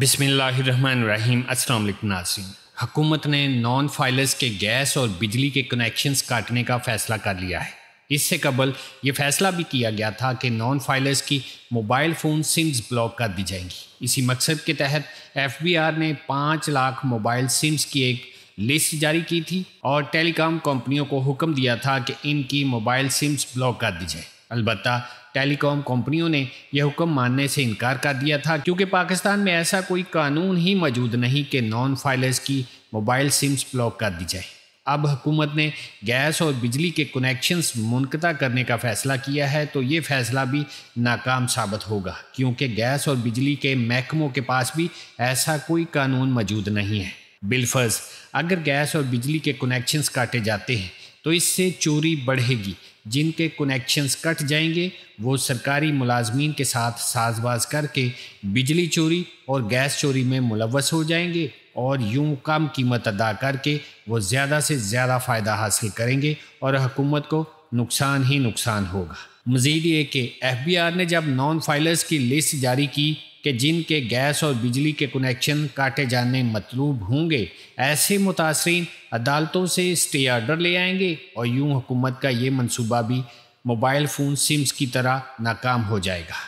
बिसमीम अस्सलाम नासिम हुकूमत ने नॉन फाइलर्स के गैस और बिजली के कनेक्शंस काटने का फ़ैसला कर लिया है इससे कबल ये फैसला भी किया गया था कि नॉन फाइलर्स की मोबाइल फ़ोन सिम्स ब्लॉक कर दी जाएंगी इसी मकसद के तहत एफ बी आर ने पाँच लाख मोबाइल सिम्स की एक लिस्ट जारी की थी और टेलीकॉम कंपनियों को हुक्म दिया था कि इनकी मोबाइल सिम्स ब्लॉक कर दी जाए अलबत्त टेलीकॉम कंपनियों ने यह हुक्म मानने से इनकार कर दिया था क्योंकि पाकिस्तान में ऐसा कोई कानून ही मौजूद नहीं कि नॉन फाइलर्स की मोबाइल सिम्स ब्लॉक कर दी जाए अब हुकूमत ने गैस और बिजली के कनेक्शंस मुनकता करने का फ़ैसला किया है तो ये फ़ैसला भी नाकाम साबित होगा क्योंकि गैस और बिजली के महकमों के पास भी ऐसा कोई कानून मौजूद नहीं है बिलफर्ज अगर गैस और बिजली के कनेक्शंस काटे जाते हैं तो इससे चोरी बढ़ेगी जिनके कनेक्शंस कट जाएंगे वो सरकारी मुलाजमीन के साथ साजबाज करके बिजली चोरी और गैस चोरी में मुलवस हो जाएंगे और यूं कम कीमत अदा करके वो ज़्यादा से ज़्यादा फ़ायदा हासिल करेंगे और हुकूमत को नुकसान ही नुकसान होगा मज़ीद ये कि एफ बी आर ने जब नॉन फाइलर्स की लिस्ट जारी की कि जिनके गैस और बिजली के कनेक्शन काटे जाने मतलूब होंगे ऐसे मुतासरीन अदालतों से स्टे आर्डर ले आएंगे और यूं हुकूमत का ये मनसूबा भी मोबाइल फ़ोन सिम्स की तरह नाकाम हो जाएगा